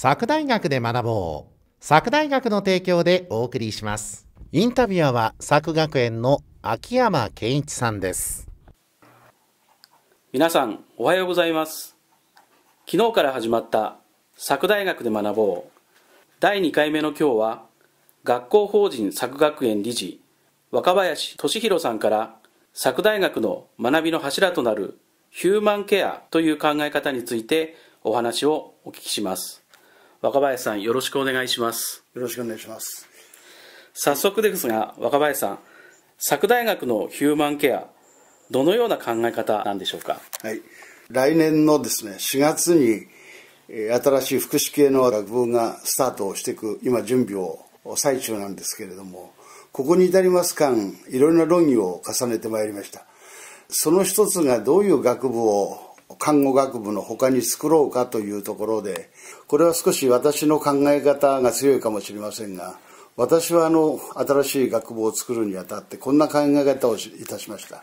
佐久大学で学ぼう佐久大学の提供でお送りしますインタビュアーは佐久学園の秋山健一さんです皆さんおはようございます昨日から始まった佐久大学で学ぼう第2回目の今日は学校法人佐久学園理事若林俊弘さんから佐久大学の学びの柱となるヒューマンケアという考え方についてお話をお聞きします若林さんよろしくお願いしますよろしくお願いします早速ですが若林さん佐久大学のヒューマンケアどのような考え方なんでしょうかはい来年のですね4月に新しい福祉系の学部がスタートをしていく今準備を最中なんですけれどもここに至ります間いろいろな論議を重ねてまいりましたその一つがどういう学部を看護学部の他に作ろうかというところでこれは少し私の考え方が強いかもしれませんが私はあの新しい学部を作るにあたってこんな考え方をいたしました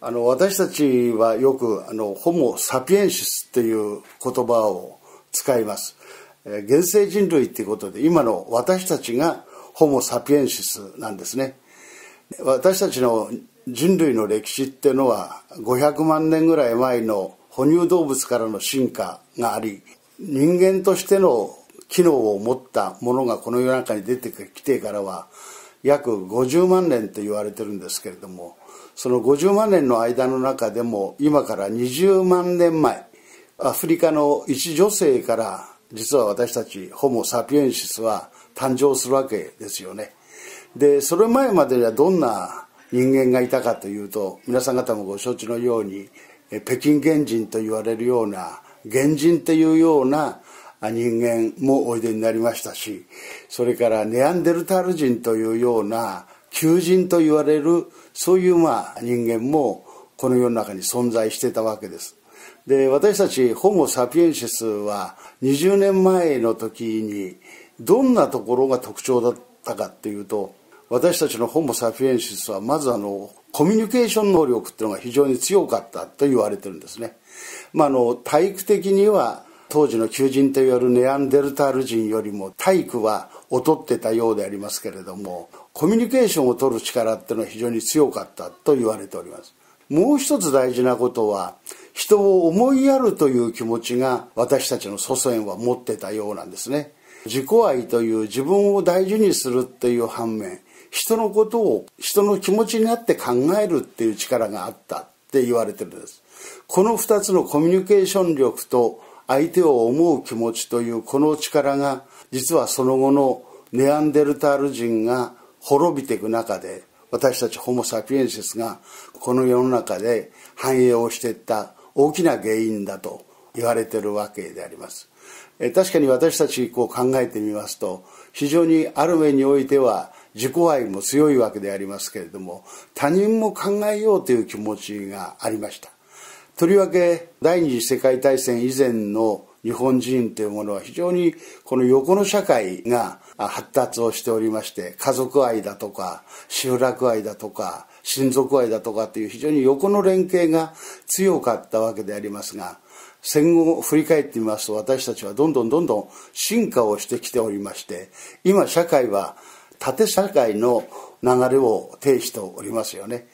あの私たちはよくあのホモ・サピエンシスっていう言葉を使います現世人類っていうことで今の私たちがホモ・サピエンシスなんですね私たちの人類の歴史っていうのは500万年ぐらい前の哺乳動物からの進化があり人間としての機能を持ったものがこの世の中に出てきてからは約50万年と言われてるんですけれどもその50万年の間の中でも今から20万年前アフリカの一女性から実は私たちホモ・サピエンシスは誕生するわけですよねでそれ前まではどんな人間がいたかというと皆さん方もご承知のように北京原人と言われるような原人っていうような人間もおいでになりましたしそれからネアンデルタール人というような求人と言われるそういうまあ人間もこの世の中に存在してたわけですで私たちホモ・サピエンシスは20年前の時にどんなところが特徴だったかっていうと私たちのホモ・サピエンシスはまずあのコミュニケーション能力っていうのが非常に強かったと言われてるんですね、まあ、あの体育的には当時の求人といわれるネアンデルタール人よりも体育は劣ってたようでありますけれどもコミュニケーションを取る力っていうのは非常に強かったと言われておりますもう一つ大事なことは人を思いやるという気持ちが私たちの祖先は持ってたようなんですね自己愛という自分を大事にするっていう反面人のことを人の気持ちになって考えるっていう力があったって言われてるんですこの2つのコミュニケーション力と相手を思う気持ちというこの力が実はその後のネアンデルタール人が滅びていく中で私たちホモ・サピエンシスがこの世の中で繁栄をしていった大きな原因だと言われてるわけであります確かに私たちこう考えてみますと非常にある面においては自己愛も強いわけでありますけれども他人も考えようという気持ちがありましたとりわけ第二次世界大戦以前の日本人というものは非常にこの横の社会が発達をしておりまして家族愛だとか集落愛だとか親族愛だとかという非常に横の連携が強かったわけでありますが戦後を振り返ってみますと私たちはどんどんどんどん進化をしてきておりまして今社会は縦社会の流れを呈しておりますよね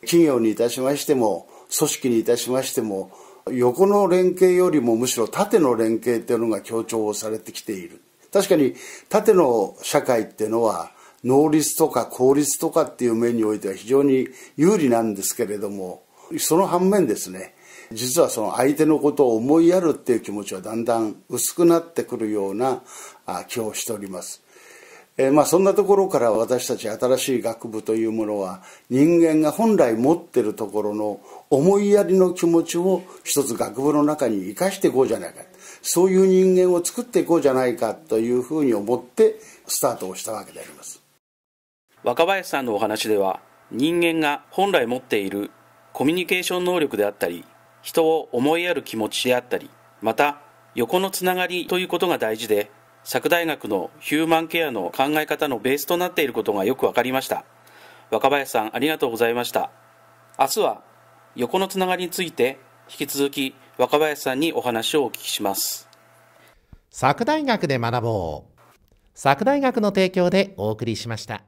企業にいたしましても組織にいたしましても横の連携よりもむしろ縦の連携っていうのが強調されてきている確かに縦の社会っていうのは能率とか効率とかっていう面においては非常に有利なんですけれどもその反面ですね実はその相手のことを思いやるっていう気持ちはだんだん薄くなってくるような気をしておりますえー、まあ、そんなところから私たち新しい学部というものは人間が本来持ってるところの思いやりの気持ちを一つ学部の中に生かしていこうじゃないかそういう人間を作っていこうじゃないかというふうに思ってスタートをしたわけであります若林さんのお話では人間が本来持っているコミュニケーション能力であったり人を思いやる気持ちであったりまた横のつながりということが大事で釈大学のヒューマンケアの考え方のベースとなっていることがよく分かりました若林さんありがとうございました明日は横のつながりについて引き続き若林さんにお話をお聞きします佐久大学で学ぼう佐久大学の提供でお送りしました